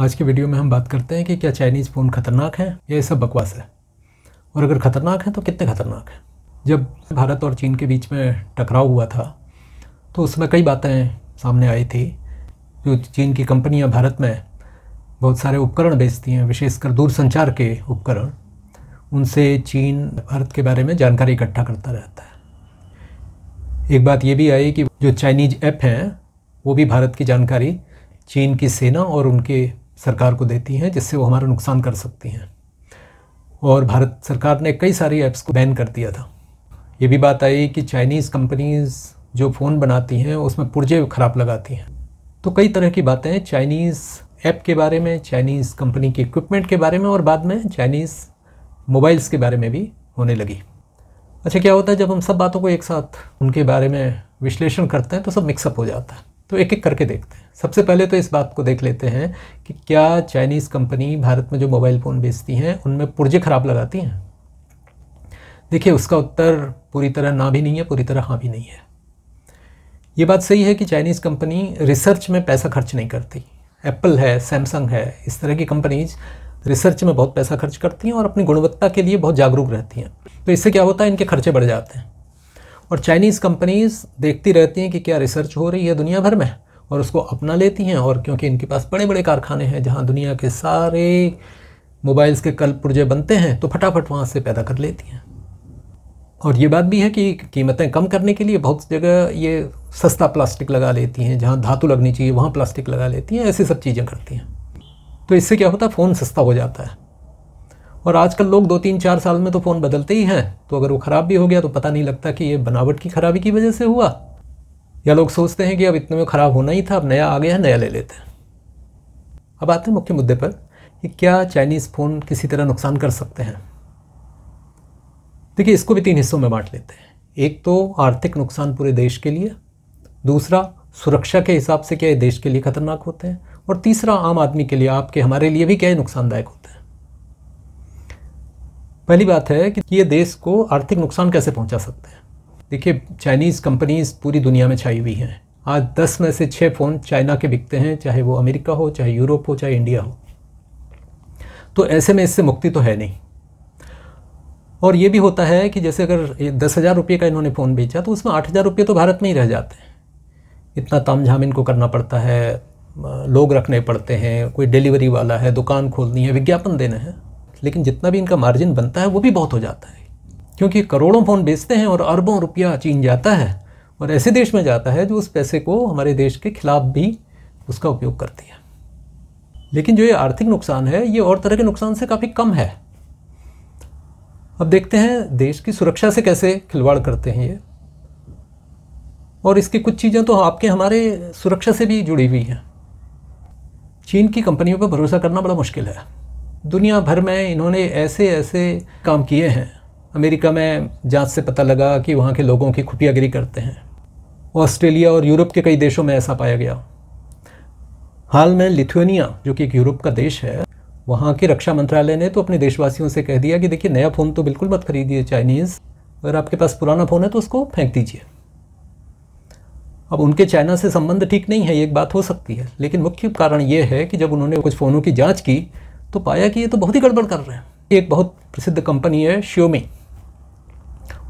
आज के वीडियो में हम बात करते हैं कि क्या चाइनीज़ फ़ोन ख़तरनाक है या ये सब बकवास है और अगर ख़तरनाक है तो कितने ख़तरनाक हैं जब भारत और चीन के बीच में टकराव हुआ था तो उसमें कई बातें सामने आई थी जो चीन की कंपनियां भारत में बहुत सारे उपकरण बेचती हैं विशेषकर दूरसंचार के उपकरण उनसे चीन भारत के बारे में जानकारी इकट्ठा करता रहता है एक बात ये भी आई कि जो चाइनीज ऐप हैं वो भी भारत की जानकारी चीन की सेना और उनके सरकार को देती हैं जिससे वो हमारा नुकसान कर सकती हैं और भारत सरकार ने कई सारी ऐप्स को बैन कर दिया था ये भी बात आई कि चाइनीज़ कंपनीज़ जो फ़ोन बनाती हैं उसमें पुर्जे ख़राब लगाती हैं तो कई तरह की बातें हैं चाइनीज़ ऐप के बारे में चाइनीज़ कंपनी के इक्विपमेंट के बारे में और बाद में चाइनीज़ मोबाइल्स के बारे में भी होने लगी अच्छा क्या होता है जब हम सब बातों को एक साथ उनके बारे में विश्लेषण करते हैं तो सब मिक्सअप हो जाता है तो एक एक करके देखते हैं सबसे पहले तो इस बात को देख लेते हैं कि क्या चाइनीज़ कंपनी भारत में जो मोबाइल फ़ोन बेचती हैं उनमें पुर्जे ख़राब लगाती हैं देखिए उसका उत्तर पूरी तरह ना भी नहीं है पूरी तरह हाँ भी नहीं है ये बात सही है कि चाइनीज़ कंपनी रिसर्च में पैसा खर्च नहीं करती एप्पल है सैमसंग है इस तरह की कंपनीज रिसर्च में बहुत पैसा खर्च करती हैं और अपनी गुणवत्ता के लिए बहुत जागरूक रहती हैं तो इससे क्या होता है इनके खर्चे बढ़ जाते हैं और चाइनीज़ कंपनीज़ देखती रहती हैं कि क्या रिसर्च हो रही है दुनिया भर में और उसको अपना लेती हैं और क्योंकि इनके पास बड़े बड़े कारखाने हैं जहाँ दुनिया के सारे मोबाइल्स के कल पुर्जे बनते हैं तो फटाफट वहाँ से पैदा कर लेती हैं और ये बात भी है कि कीमतें कम करने के लिए बहुत जगह ये सस्ता प्लास्टिक लगा लेती हैं जहाँ धातु लगनी चाहिए वहाँ प्लास्टिक लगा लेती हैं ऐसी सब चीज़ें करती हैं तो इससे क्या होता है फ़ोन सस्ता हो जाता है और आजकल लोग दो तीन चार साल में तो फ़ोन बदलते ही हैं तो अगर वो ख़राब भी हो गया तो पता नहीं लगता कि ये बनावट की खराबी की वजह से हुआ या लोग सोचते हैं कि अब इतने में ख़राब होना ही था अब नया आ गया है नया ले लेते हैं अब आते हैं मुख्य मुद्दे पर कि क्या चाइनीज़ फ़ोन किसी तरह नुकसान कर सकते हैं देखिए इसको भी तीन हिस्सों में बांट लेते हैं एक तो आर्थिक नुकसान पूरे देश के लिए दूसरा सुरक्षा के हिसाब से क्या ये देश के लिए खतरनाक होते हैं और तीसरा आम आदमी के लिए आपके हमारे लिए भी क्या नुकसानदायक होते हैं पहली बात है कि ये देश को आर्थिक नुकसान कैसे पहुंचा सकते हैं देखिए चाइनीज़ कंपनीज़ पूरी दुनिया में छाई हुई हैं आज दस में से छः फ़ोन चाइना के बिकते हैं चाहे वो अमेरिका हो चाहे यूरोप हो चाहे इंडिया हो तो ऐसे में इससे मुक्ति तो है नहीं और ये भी होता है कि जैसे अगर दस हज़ार रुपये का इन्होंने फ़ोन बेचा तो उसमें आठ हज़ार रुपये तो भारत में ही रह जाते हैं इतना ताम झाम इनको करना पड़ता है लोग रखने पड़ते हैं कोई डिलीवरी वाला है दुकान खोलनी है विज्ञापन देना है लेकिन जितना भी इनका मार्जिन बनता है वो भी बहुत हो जाता है क्योंकि करोड़ों फ़ोन बेचते हैं और अरबों रुपया चीन जाता है और ऐसे देश में जाता है जो उस पैसे को हमारे देश के खिलाफ भी उसका उपयोग करती है लेकिन जो ये आर्थिक नुकसान है ये और तरह के नुकसान से काफ़ी कम है अब देखते हैं देश की सुरक्षा से कैसे खिलवाड़ करते हैं ये और इसकी कुछ चीज़ें तो आपके हमारे सुरक्षा से भी जुड़ी हुई हैं चीन की कंपनियों पर भरोसा करना बड़ा मुश्किल है दुनिया भर में इन्होंने ऐसे ऐसे काम किए हैं अमेरिका में जांच से पता लगा कि वहाँ के लोगों की खुफियागिरी करते हैं ऑस्ट्रेलिया और यूरोप के कई देशों में ऐसा पाया गया हाल में लिथुनिया जो कि एक यूरोप का देश है वहाँ के रक्षा मंत्रालय ने तो अपने देशवासियों से कह दिया कि देखिए नया फ़ोन तो बिल्कुल मत खरीदिए चाइनीज़ अगर आपके पास पुराना फ़ोन है तो उसको फेंक दीजिए अब उनके चाइना से संबंध ठीक नहीं है ये एक बात हो सकती है लेकिन मुख्य कारण ये है कि जब उन्होंने कुछ फ़ोनों की जांच की तो पाया कि ये तो बहुत ही गड़बड़ कर रहे हैं एक बहुत प्रसिद्ध कंपनी है श्योमी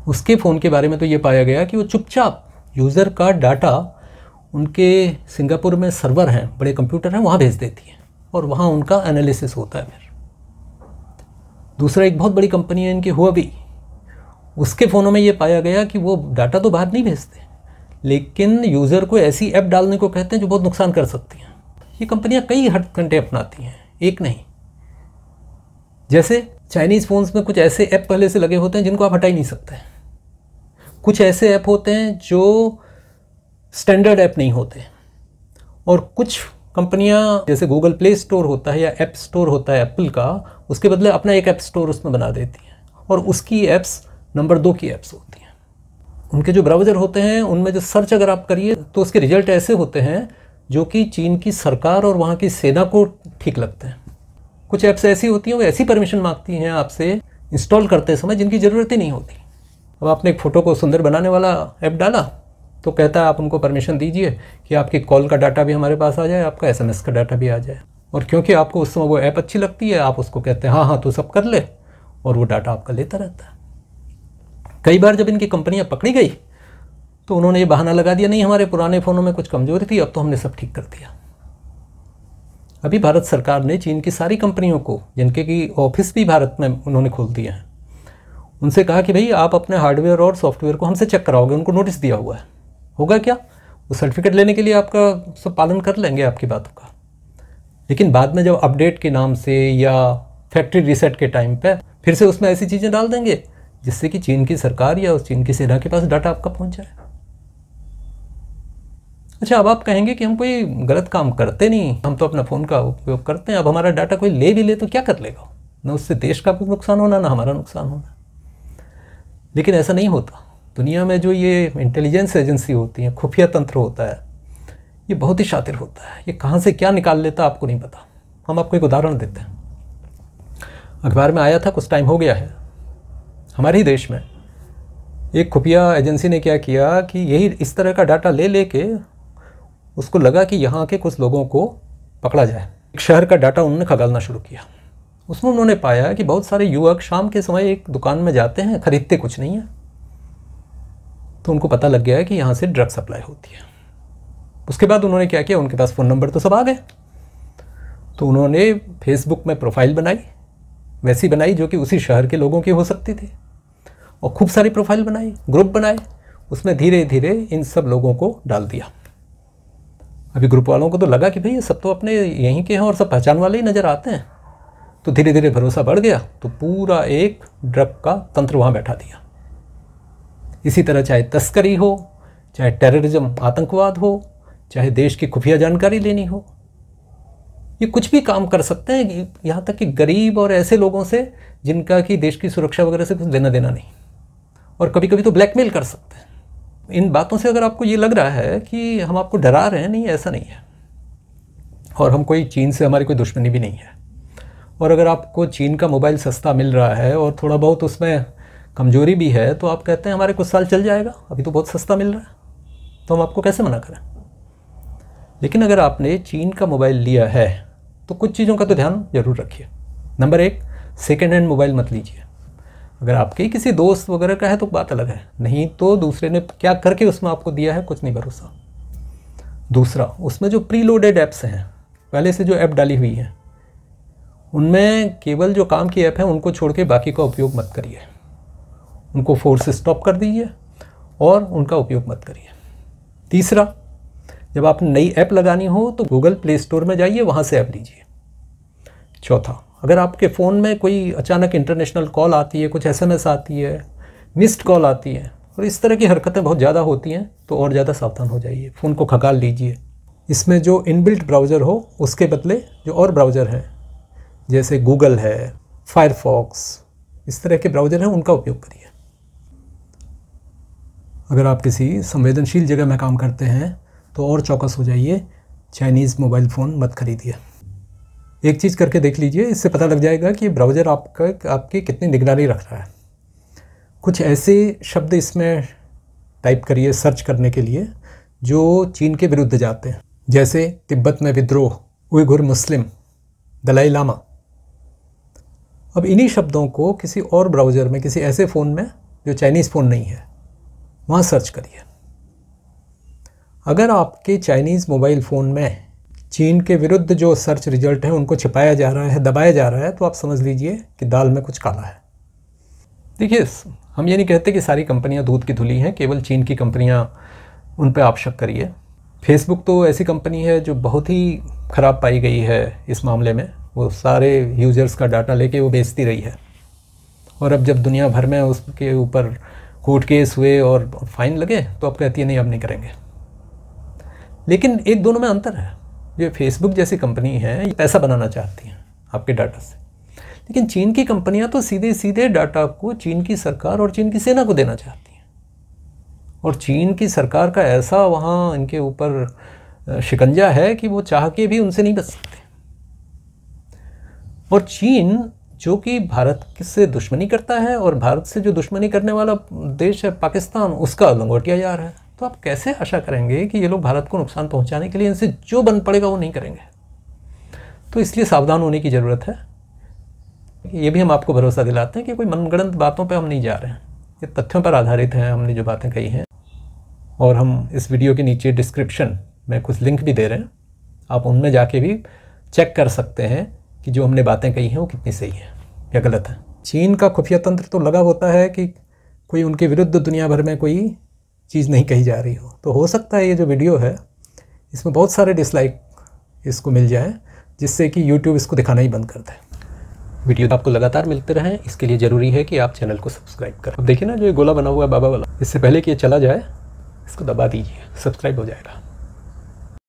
उसके फ़ोन के बारे में तो ये पाया गया कि वो चुपचाप यूज़र का डाटा उनके सिंगापुर में सर्वर हैं बड़े कंप्यूटर हैं वहाँ भेज देती है और वहाँ उनका एनालिसिस होता है फिर दूसरा एक बहुत बड़ी कंपनी है इनकी हुआ भी उसके फ़ोनों में ये पाया गया कि वो डाटा तो बाहर नहीं भेजते लेकिन यूज़र को ऐसी ऐप डालने को कहते हैं जो बहुत नुकसान कर सकती हैं ये कंपनियाँ कई घंटे अपनाती हैं एक नहीं जैसे चाइनीज़ फ़ोन्स में कुछ ऐसे ऐप पहले से लगे होते हैं जिनको आप हटा ही नहीं सकते कुछ ऐसे ऐप होते हैं जो स्टैंडर्ड ऐप नहीं होते और कुछ कंपनियां जैसे गूगल प्ले स्टोर होता है या ऐप स्टोर होता है एप्पल का उसके बदले अपना एक ऐप स्टोर उसमें बना देती हैं और उसकी ऐप्स नंबर दो की ऐप्स होती हैं उनके जो ब्राउज़र होते हैं उनमें जो सर्च अगर आप करिए तो उसके रिजल्ट ऐसे होते हैं जो कि चीन की सरकार और वहाँ की सेना को ठीक लगते हैं कुछ ऐप्स ऐसी होती हैं वो ऐसी परमिशन मांगती हैं आपसे इंस्टॉल करते समय जिनकी ज़रूरत ही नहीं होती अब आपने एक फ़ोटो को सुंदर बनाने वाला ऐप डाला तो कहता है आप उनको परमिशन दीजिए कि आपकी कॉल का डाटा भी हमारे पास आ जाए आपका एसएमएस का डाटा भी आ जाए और क्योंकि आपको उस समय वो ऐप अच्छी लगती है आप उसको कहते हैं हाँ हाँ तू सब कर ले और वो डाटा आपका लेता रहता है कई बार जब इनकी कंपनियाँ पकड़ी गई तो उन्होंने ये बहाना लगा दिया नहीं हमारे पुराने फ़ोनों में कुछ कमज़ोरी थी अब तो हमने सब ठीक कर दिया अभी भारत सरकार ने चीन की सारी कंपनियों को जिनके की ऑफिस भी भारत में उन्होंने खोल दिए हैं उनसे कहा कि भाई आप अपने हार्डवेयर और सॉफ्टवेयर को हमसे चेक कराओगे उनको नोटिस दिया हुआ है होगा क्या वो सर्टिफिकेट लेने के लिए आपका सब पालन कर लेंगे आपकी बातों का लेकिन बाद में जब अपडेट के नाम से या फैक्ट्री रिसेट के टाइम पर फिर से उसमें ऐसी चीज़ें डाल देंगे जिससे कि चीन की सरकार या उस चीन की सेना के पास डाटा आपका पहुँच जाए अच्छा अब आप कहेंगे कि हम कोई गलत काम करते नहीं हम तो अपना फ़ोन का उपयोग करते हैं अब हमारा डाटा कोई ले भी ले तो क्या कर लेगा ना उससे देश का नुकसान होना ना हमारा नुकसान होना लेकिन ऐसा नहीं होता दुनिया में जो ये इंटेलिजेंस एजेंसी होती है खुफिया तंत्र होता है ये बहुत ही शातिर होता है ये कहाँ से क्या निकाल लेता आपको नहीं पता हम आपको एक उदाहरण देते हैं अखबार में आया था कुछ टाइम हो गया है हमारे ही देश में एक खुफिया एजेंसी ने क्या किया कि यही इस तरह का डाटा ले लेके उसको लगा कि यहाँ के कुछ लोगों को पकड़ा जाए एक शहर का डाटा उन्होंने खगालना शुरू किया उसमें उन्होंने पाया कि बहुत सारे युवक शाम के समय एक दुकान में जाते हैं खरीदते कुछ नहीं है तो उनको पता लग गया है कि यहाँ से ड्रग सप्लाई होती है उसके बाद उन्होंने क्या किया उनके पास फ़ोन नंबर तो सब आ गए तो उन्होंने फेसबुक में प्रोफाइल बनाई वैसी बनाई जो कि उसी शहर के लोगों की हो सकती थी और खूब सारी प्रोफाइल बनाई ग्रुप बनाए उसमें धीरे धीरे इन सब लोगों को डाल दिया अभी ग्रुप वालों को तो लगा कि भाई ये सब तो अपने यहीं के हैं और सब पहचान वाले ही नज़र आते हैं तो धीरे धीरे भरोसा बढ़ गया तो पूरा एक ड्रग का तंत्र वहाँ बैठा दिया इसी तरह चाहे तस्करी हो चाहे टेररिज्म आतंकवाद हो चाहे देश की खुफिया जानकारी लेनी हो ये कुछ भी काम कर सकते हैं यहाँ तक कि गरीब और ऐसे लोगों से जिनका कि देश की सुरक्षा वगैरह से कुछ देना देना नहीं और कभी कभी तो ब्लैकमेल कर सकते हैं इन बातों से अगर आपको ये लग रहा है कि हम आपको डरा रहे हैं नहीं ऐसा नहीं है और हम कोई चीन से हमारी कोई दुश्मनी भी नहीं है और अगर आपको चीन का मोबाइल सस्ता मिल रहा है और थोड़ा बहुत उसमें कमजोरी भी है तो आप कहते हैं हमारे कुछ साल चल जाएगा अभी तो बहुत सस्ता मिल रहा है तो हम आपको कैसे मना करें लेकिन अगर आपने चीन का मोबाइल लिया है तो कुछ चीज़ों का तो ध्यान ज़रूर रखिए नंबर एक सेकेंड हैंड मोबाइल मत लीजिए अगर आपके किसी दोस्त वगैरह का है तो बात अलग है नहीं तो दूसरे ने क्या करके उसमें आपको दिया है कुछ नहीं भरोसा दूसरा उसमें जो प्री लोडेड ऐप्स हैं पहले से जो ऐप डाली हुई हैं उनमें केवल जो काम की ऐप है उनको छोड़ के बाकी का उपयोग मत करिए उनको फोर्स स्टॉप कर दीजिए और उनका उपयोग मत करिए तीसरा जब आप नई ऐप लगानी हो तो गूगल प्ले स्टोर में जाइए वहाँ से ऐप लीजिए चौथा अगर आपके फ़ोन में कोई अचानक इंटरनेशनल कॉल आती है कुछ एसएमएस आती है मिस्ड कॉल आती है और तो इस तरह की हरकतें बहुत ज़्यादा होती हैं तो और ज़्यादा सावधान हो जाइए फ़ोन को खगाल लीजिए इसमें जो इनबिल्ट ब्राउज़र हो उसके बदले जो और ब्राउज़र हैं जैसे गूगल है फायरफॉक्स इस तरह के ब्राउज़र हैं उनका उपयोग करिए अगर आप किसी संवेदनशील जगह में काम करते हैं तो और चौकस हो जाइए चाइनीज़ मोबाइल फ़ोन मत खरीदिए एक चीज़ करके देख लीजिए इससे पता लग जाएगा कि ब्राउज़र आपका आपकी कितनी निगरानी रख रहा है कुछ ऐसे शब्द इसमें टाइप करिए सर्च करने के लिए जो चीन के विरुद्ध जाते हैं जैसे तिब्बत में विद्रोह उइघुर मुस्लिम दलाई लामा अब इन्हीं शब्दों को किसी और ब्राउज़र में किसी ऐसे फ़ोन में जो चाइनीज़ फ़ोन नहीं है वहाँ सर्च करिए अगर आपके चाइनीज़ मोबाइल फ़ोन में चीन के विरुद्ध जो सर्च रिजल्ट हैं उनको छिपाया जा रहा है दबाया जा रहा है तो आप समझ लीजिए कि दाल में कुछ काला है देखिए हम ये नहीं कहते कि सारी कंपनियां दूध की धुली हैं केवल चीन की कंपनियां उन पर आप शक करिए फेसबुक तो ऐसी कंपनी है जो बहुत ही ख़राब पाई गई है इस मामले में वो सारे यूज़र्स का डाटा लेके वो बेचती रही है और अब जब दुनिया भर में उसके ऊपर कोर्ट केस हुए और फाइन लगे तो अब कहती है नहीं अब नहीं करेंगे लेकिन एक दोनों में अंतर है ये फेसबुक जैसी कंपनी है पैसा बनाना चाहती हैं आपके डाटा से लेकिन चीन की कंपनियां तो सीधे सीधे डाटा को चीन की सरकार और चीन की सेना को देना चाहती हैं और चीन की सरकार का ऐसा वहाँ इनके ऊपर शिकंजा है कि वो चाह के भी उनसे नहीं बच सकते और चीन जो कि भारत से दुश्मनी करता है और भारत से जो दुश्मनी करने वाला देश है पाकिस्तान उसका लंगोटिया यार है तो आप कैसे आशा करेंगे कि ये लोग भारत को नुकसान पहुंचाने के लिए इनसे जो बन पड़ेगा वो नहीं करेंगे तो इसलिए सावधान होने की ज़रूरत है ये भी हम आपको भरोसा दिलाते हैं कि कोई मनगणंत बातों पर हम नहीं जा रहे हैं ये तथ्यों पर आधारित हैं हमने जो बातें कही हैं और हम इस वीडियो के नीचे डिस्क्रिप्शन में कुछ लिंक भी दे रहे हैं आप उनमें जाके भी चेक कर सकते हैं कि जो हमने बातें कही हैं वो कितनी सही है या गलत है चीन का खुफिया तंत्र तो लगा होता है कि कोई उनके विरुद्ध दुनिया भर में कोई चीज़ नहीं कही जा रही हो तो हो सकता है ये जो वीडियो है इसमें बहुत सारे डिसलाइक इसको मिल जाएँ जिससे कि यूट्यूब इसको दिखाना ही बंद कर दे वीडियो तो आपको लगातार मिलते रहें इसके लिए ज़रूरी है कि आप चैनल को सब्सक्राइब करें अब देखिए ना जो ये गोला बना हुआ है बाबा वाला इससे पहले कि ये चला जाए इसको दबा दीजिए सब्सक्राइब हो जाएगा